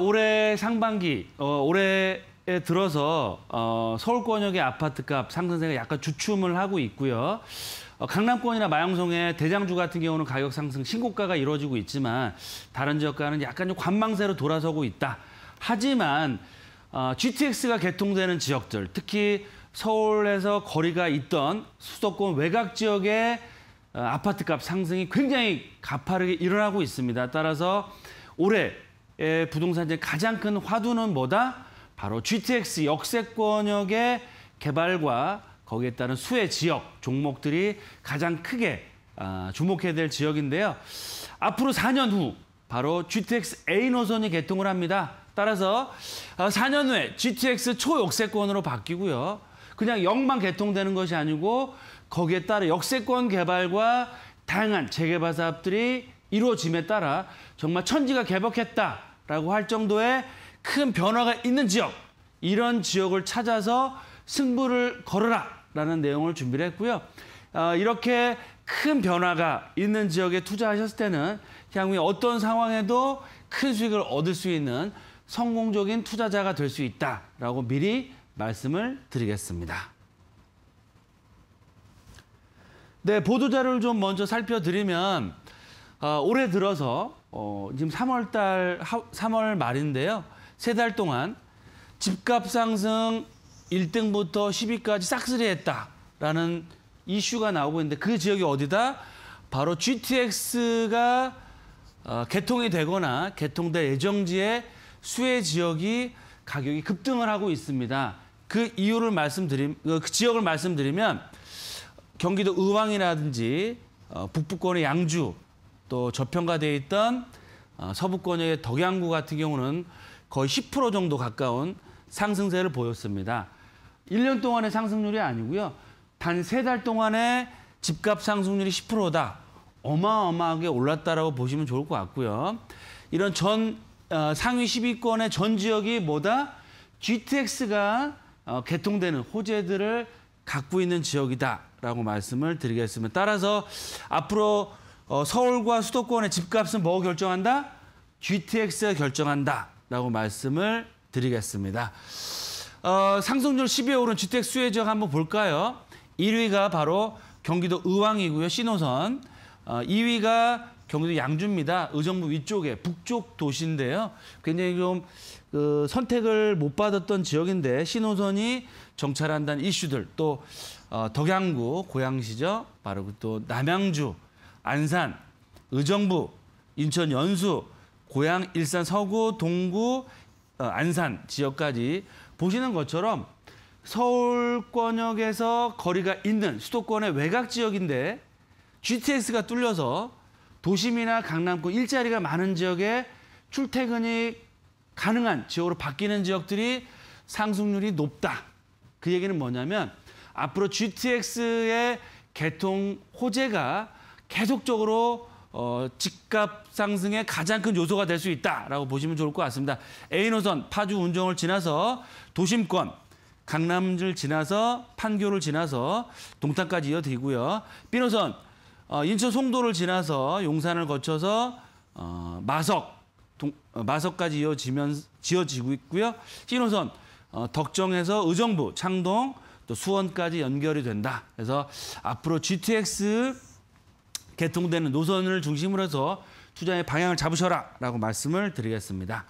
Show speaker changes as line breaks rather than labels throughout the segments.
올해 상반기, 어, 올해에 들어서 어, 서울권역의 아파트값 상승세가 약간 주춤을 하고 있고요. 어, 강남권이나 마영동의 대장주 같은 경우는 가격 상승 신고가가 이루어지고 있지만 다른 지역과는 약간 좀 관망세로 돌아서고 있다. 하지만 어, GTX가 개통되는 지역들, 특히 서울에서 거리가 있던 수도권 외곽 지역의 어, 아파트값 상승이 굉장히 가파르게 일어나고 있습니다. 따라서 올해 예, 부동산의 가장 큰 화두는 뭐다? 바로 GTX 역세권역의 개발과 거기에 따른 수혜 지역 종목들이 가장 크게 아, 주목해야 될 지역인데요. 앞으로 4년 후 바로 GTX A 노선이 개통을 합니다. 따라서 4년 아, 후에 GTX 초역세권으로 바뀌고요. 그냥 역만 개통되는 것이 아니고 거기에 따라 역세권 개발과 다양한 재개발 사업들이 이루어짐에 따라 정말 천지가 개벽했다. 라고 할 정도의 큰 변화가 있는 지역 이런 지역을 찾아서 승부를 걸어라 라는 내용을 준비를 했고요. 어, 이렇게 큰 변화가 있는 지역에 투자하셨을 때는 향후에 어떤 상황에도 큰 수익을 얻을 수 있는 성공적인 투자자가 될 수 있다라고 미리 말씀을 드리겠습니다. 네, 보도자료를 좀 먼저 살펴드리면 어, 올해 들어서 어, 지금 3월 달 3월 말인데요. 세 달 동안 집값 상승 1등부터 10위까지 싹쓸이했다라는 이슈가 나오고 있는데 그 지역이 어디다? 바로 GTX가 어, 개통이 되거나 개통될 예정지의 수혜 지역이 가격이 급등을 하고 있습니다. 그 이유를 말씀드림 어, 그 지역을 말씀드리면 경기도 의왕이라든지 어, 북부권의 양주 또 저평가돼 있던 어, 서부권의 덕양구 같은 경우는 거의 10% 정도 가까운 상승세를 보였습니다. 1년 동안의 상승률이 아니고요. 단세달 동안의 집값 상승률이 10%다. 어마어마하게 올랐다라고 보시면 좋을 것 같고요. 이런 전 어, 상위 10위권의 전 지역이 뭐다? GTX가 어, 개통되는 호재들을 갖고 있는 지역이다라고 말씀을 드리겠습니다. 따라서 앞으로 어, 서울과 수도권의 집값은 뭐 결정한다? GTX가 결정한다라고 말씀을 드리겠습니다. 어, 상승률 10위에 오른 주택 수혜지역 한번 볼까요? 1위가 바로 경기도 의왕이고요, 신호선. 어, 2위가 경기도 양주입니다. 의정부 위쪽에 북쪽 도시인데요. 굉장히 좀 그 선택을 못 받았던 지역인데 신호선이 정찰한다는 이슈들 또 어, 덕양구 고양시죠. 바로 그 또 남양주 안산, 의정부, 인천 연수, 고양 일산 서구, 동구, 어, 안산 지역까지 보시는 것처럼 서울권역에서 거리가 있는 수도권의 외곽 지역인데 GTX가 뚫려서 도심이나 강남권 일자리가 많은 지역에 출퇴근이 가능한 지역으로 바뀌는 지역들이 상승률이 높다. 그 얘기는 뭐냐면 앞으로 GTX의 개통 호재가 계속적으로 어, 집값 상승의 가장 큰 요소가 될 수 있다라고 보시면 좋을 것 같습니다. A 노선 파주 운정을 지나서 도심권 강남을 지나서 판교를 지나서 동탄까지 이어지리고요 B 노선 어, 인천 송도를 지나서 용산을 거쳐서 어, 마석 동, 어, 마석까지 이어지면 지어지고 있고요. C 노선 어, 덕정에서 의정부 창동 또 수원까지 연결이 된다. 그래서 앞으로 GTX 개통되는 노선을 중심으로 해서 투자의 방향을 잡으셔라라고 말씀을 드리겠습니다.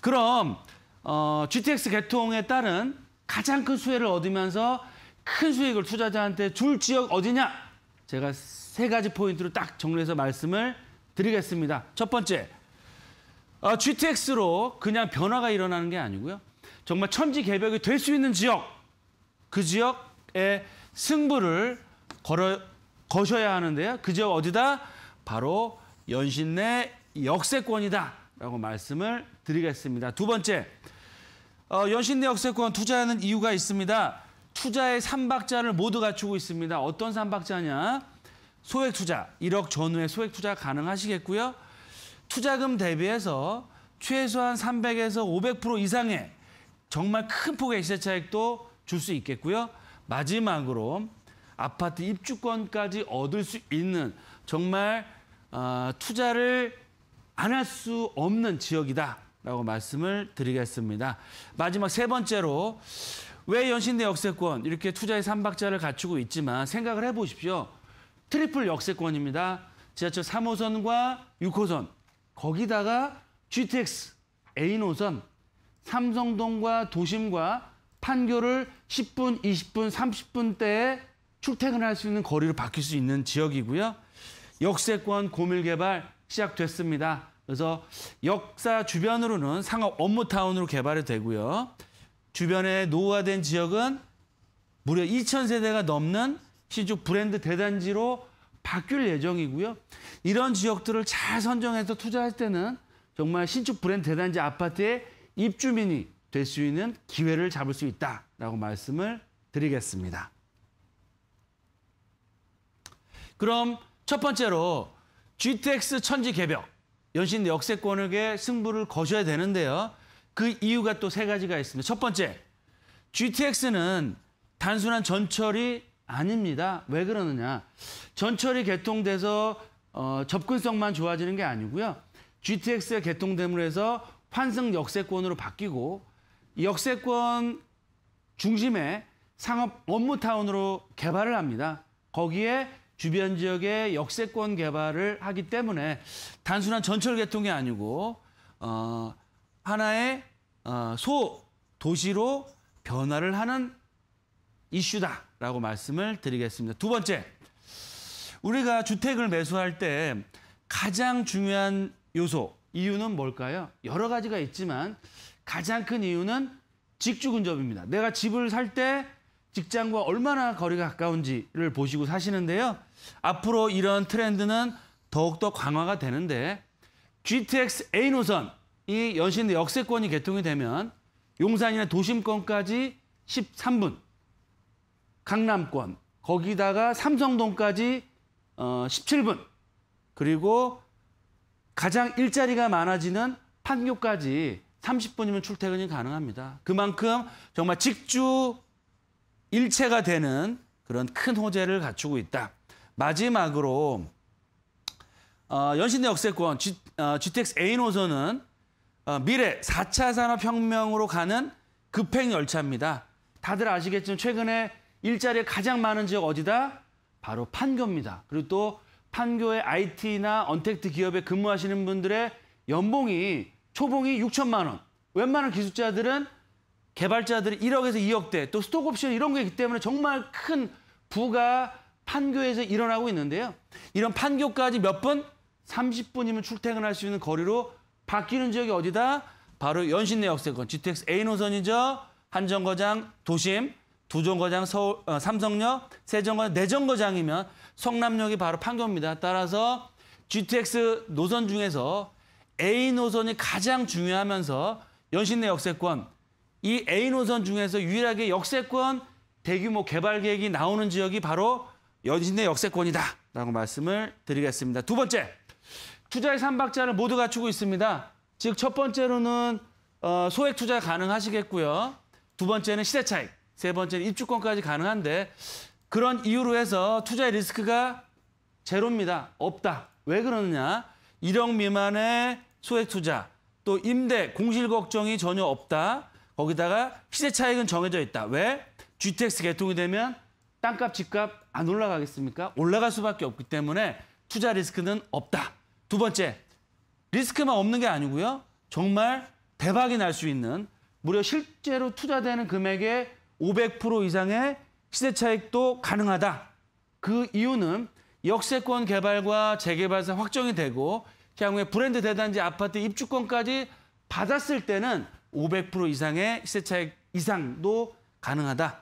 그럼 어, GTX 개통에 따른 가장 큰 수혜를 얻으면서 큰 수익을 투자자한테 줄 지역 어디냐? 제가 세 가지 포인트로 딱 정리해서 말씀을 드리겠습니다. 첫 번째, 어, GTX로 그냥 변화가 일어나는 게 아니고요. 정말 천지 개벽이 될 수 있는 지역, 그 지역의 승부를 걸어 거셔야 하는데요. 그저 어디다? 바로 연신내 역세권이다 라고 말씀을 드리겠습니다. 두 번째, 어, 연신내 역세권 투자하는 이유가 있습니다. 투자의 삼박자를 모두 갖추고 있습니다. 어떤 삼박자냐? 소액 투자, 1억 전후에 소액 투자 가능하시겠고요. 투자금 대비해서 최소한 300에서 500% 이상의 정말 큰 폭의 시세 차익도 줄 수 있겠고요. 마지막으로 아파트 입주권까지 얻을 수 있는 정말 어, 투자를 안 할 수 없는 지역이다라고 말씀을 드리겠습니다. 마지막 세 번째로 왜 연신내 역세권 이렇게 투자의 삼박자를 갖추고 있지만 생각을 해보십시오. 트리플 역세권입니다. 지하철 3호선과 6호선 거기다가 GTX A 노선 삼성동과 도심과 판교를 10분, 20분, 30분대에 출퇴근할 수 있는 거리로 바뀔 수 있는 지역이고요. 역세권 고밀개발 시작됐습니다. 그래서 역사 주변으로는 상업 업무타운으로 개발이 되고요. 주변에 노후화된 지역은 무려 2,000세대가 넘는 신축 브랜드 대단지로 바뀔 예정이고요. 이런 지역들을 잘 선정해서 투자할 때는 정말 신축 브랜드 대단지 아파트의 입주민이 될 수 있는 기회를 잡을 수 있다라고 말씀을 드리겠습니다. 그럼 첫 번째로 GTX 천지 개벽. 연신 역세권에게 승부를 거셔야 되는데요. 그 이유가 또 세 가지가 있습니다. 첫 번째, GTX는 단순한 전철이 아닙니다. 왜 그러느냐. 전철이 개통돼서 어, 접근성만 좋아지는 게 아니고요. g t x 의 개통됨으로 해서 환승 역세권으로 바뀌고 역세권 중심의 상업 업무타운으로 개발을 합니다. 거기에 주변 지역의 역세권 개발을 하기 때문에 단순한 전철 개통이 아니고 어, 하나의 어, 소 도시로 변화를 하는 이슈다라고 말씀을 드리겠습니다. 두 번째, 우리가 주택을 매수할 때 가장 중요한 요소, 이유는 뭘까요? 여러 가지가 있지만 가장 큰 이유는 직주근접입니다. 내가 집을 살때 직장과 얼마나 거리가 가까운지를 보시고 사시는데요. 앞으로 이런 트렌드는 더욱더 강화가 되는데 GTX A 노선이 연신 역세권이 개통이 되면 용산이나 도심권까지 13분, 강남권, 거기다가 삼성동까지 어, 17분, 그리고 가장 일자리가 많아지는 판교까지 30분이면 출퇴근이 가능합니다. 그만큼 정말 직주 일체가 되는 그런 큰 호재를 갖추고 있다. 마지막으로 어, 연신내 역세권 G, 어, GTX A 노선은 어, 미래 4차 산업혁명으로 가는 급행열차입니다. 다들 아시겠지만 최근에 일자리가 가장 많은 지역 어디다? 바로 판교입니다. 그리고 또 판교의 IT나 언택트 기업에 근무하시는 분들의 연봉이 초봉이 6천만 원. 웬만한 기술자들은 개발자들이 1억에서 2억대 또 스톡옵션 이런 게 있기 때문에 정말 큰 부가 판교에서 일어나고 있는데요. 이런 판교까지 몇 분? 30분이면 출퇴근할 수 있는 거리로 바뀌는 지역이 어디다? 바로 연신내역 세권, GTX A 노선이죠. 한정거장 도심, 두정거장 서울 어, 삼성역, 세정거장 내정거장이면 성남역이 바로 판교입니다. 따라서 GTX 노선 중에서 A 노선이 가장 중요하면서 연신내 역세권 이 A 노선 중에서 유일하게 역세권 대규모 개발 계획이 나오는 지역이 바로 연신내 역세권이다라고 말씀을 드리겠습니다. 두 번째, 투자의 삼박자를 모두 갖추고 있습니다. 즉 첫 번째로는 어, 소액 투자 가능하시겠고요. 두 번째는 시세 차익, 세 번째는 입주권까지 가능한데 그런 이유로 해서 투자의 리스크가 제로입니다. 없다. 왜 그러느냐? 1억 미만의 소액 투자, 또 임대, 공실 걱정이 전혀 없다. 거기다가 시세 차익은 정해져 있다. 왜? GTX 개통이 되면 땅값, 집값 안 올라가겠습니까? 올라갈 수밖에 없기 때문에 투자 리스크는 없다. 두 번째, 리스크만 없는 게 아니고요. 정말 대박이 날 수 있는 무려 실제로 투자되는 금액의 500% 이상의 시세 차익도 가능하다. 그 이유는 역세권 개발과 재개발사 확정이 되고 향후에 브랜드 대단지 아파트 입주권까지 받았을 때는 500% 이상의 시세 차익 이상도 가능하다.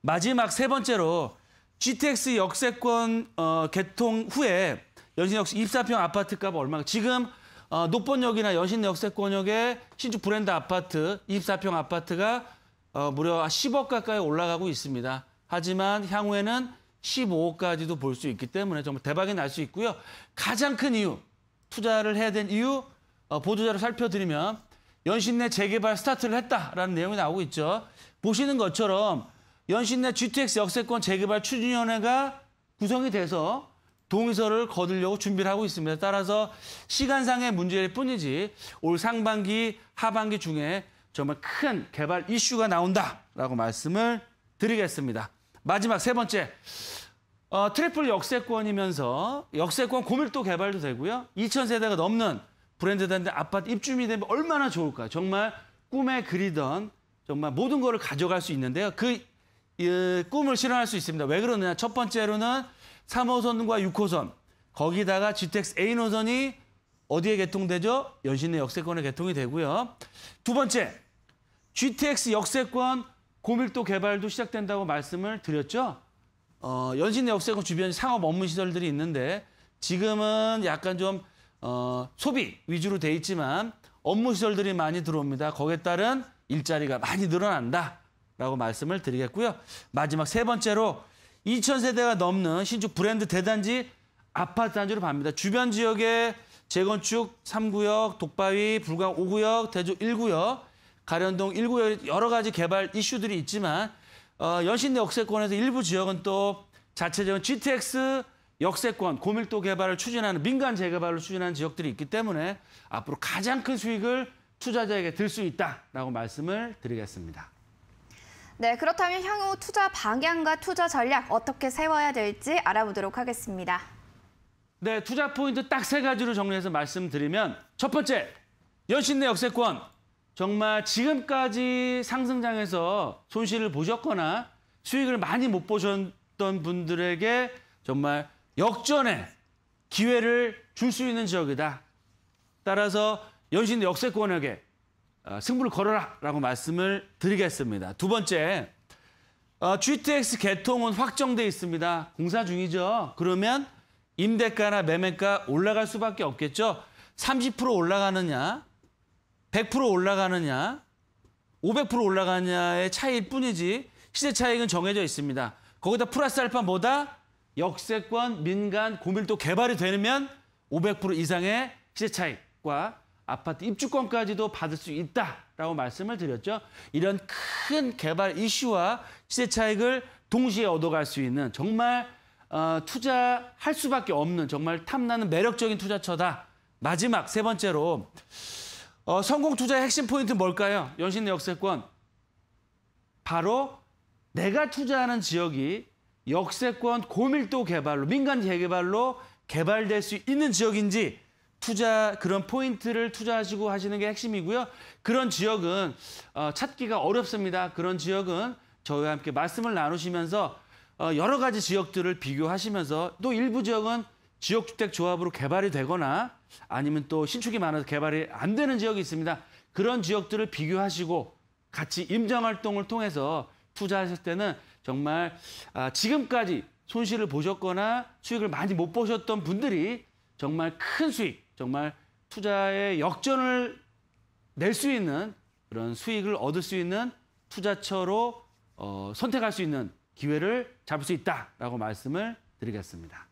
마지막 세 번째로 GTX 역세권 어, 개통 후에 연신 역시 입사평 아파트값 얼마? 지금 어, 녹번역이나 연신 역세권역의 신축 브랜드 아파트, 24평 아파트가 어, 무려 10억 가까이 올라가고 있습니다. 하지만 향후에는 15억까지도 볼 수 있기 때문에 정말 대박이 날 수 있고요. 가장 큰 이유, 투자를 해야 된 이유, 어, 보조자료 살펴드리면 연신내 재개발 스타트를 했다라는 내용이 나오고 있죠. 보시는 것처럼 연신내 GTX 역세권 재개발 추진위원회가 구성이 돼서 동의서를 거두려고 준비를 하고 있습니다. 따라서 시간상의 문제일 뿐이지 올 상반기, 하반기 중에 정말 큰 개발 이슈가 나온다라고 말씀을 드리겠습니다. 마지막 세 번째, 어, 트리플 역세권이면서 역세권 고밀도 개발도 되고요. 2,000세대가 넘는 브랜드 단데 아파트 입주민이 되면 얼마나 좋을까 정말 꿈에 그리던 정말 모든 것을 가져갈 수 있는데요. 그 예, 꿈을 실현할 수 있습니다. 왜 그러느냐? 첫 번째로는 3호선과 6호선 거기다가 GTX A 노선이 어디에 개통되죠? 연신내 역세권에 개통이 되고요. 두 번째, GTX 역세권 고밀도 개발도 시작된다고 말씀을 드렸죠. 어, 연신내 역세권 주변 상업 업무 시설들이 있는데 지금은 약간 좀 어, 소비 위주로 돼 있지만 업무 시설들이 많이 들어옵니다. 거기에 따른 일자리가 많이 늘어난다라고 말씀을 드리겠고요. 마지막 세 번째로 2,000세대가 넘는 신축 브랜드 대단지 아파트 단지로 갑니다. 주변 지역의 재건축 3구역, 독바위, 불광 5구역, 대조 1구역, 가련동 1구역 여러 가지 개발 이슈들이 있지만 어, 연신내 역세권에서 일부 지역은 또 자체적인 GTX 역세권, 고밀도 개발을 추진하는 민간 재개발을 추진하는 지역들이 있기 때문에 앞으로 가장 큰 수익을 투자자에게 들 수 있다라고 말씀을 드리겠습니다. 네, 그렇다면 향후 투자 방향과 투자 전략 어떻게 세워야 될지 알아보도록 하겠습니다. 네, 투자 포인트 딱 세 가지로 정리해서 말씀드리면 첫 번째, 연신내 역세권. 정말 지금까지 상승장에서 손실을 보셨거나 수익을 많이 못 보셨던 분들에게 정말 역전의 기회를 줄 수 있는 지역이다. 따라서 연신 역세권에게 어, 승부를 걸어라라고 말씀을 드리겠습니다. 두 번째, 어, GTX 개통은 확정돼 있습니다. 공사 중이죠. 그러면 임대가나 매매가 올라갈 수밖에 없겠죠. 30% 올라가느냐, 100% 올라가느냐, 500% 올라가느냐의 차이일 뿐이지 시세 차익은 정해져 있습니다. 거기다 플러스 알파 뭐다? 역세권, 민간, 고밀도 개발이 되면 500% 이상의 시세 차익과 아파트 입주권까지도 받을 수 있다라고 말씀을 드렸죠. 이런 큰 개발 이슈와 시세 차익을 동시에 얻어갈 수 있는 정말 어, 투자할 수밖에 없는 정말 탐나는 매력적인 투자처다. 마지막 세 번째로 어, 성공 투자의 핵심 포인트 뭘까요? 연신내 역세권. 바로 내가 투자하는 지역이 역세권 고밀도 개발로 민간 재개발로 개발될 수 있는 지역인지 투자 그런 포인트를 투자하시고 하시는 게 핵심이고요. 그런 지역은 어, 찾기가 어렵습니다. 그런 지역은 저희와 함께 말씀을 나누시면서 어, 여러 가지 지역들을 비교하시면서 또 일부 지역은 지역주택조합으로 개발이 되거나 아니면 또 신축이 많아서 개발이 안 되는 지역이 있습니다. 그런 지역들을 비교하시고 같이 임장활동을 통해서 투자하실 때는 정말 아, 지금까지 손실을 보셨거나 수익을 많이 못 보셨던 분들이 정말 큰 수익, 정말 투자의 역전을 낼 수 있는 그런 수익을 얻을 수 있는 투자처로 어, 선택할 수 있는 기회를 잡을 수 있다라고 말씀을 드리겠습니다.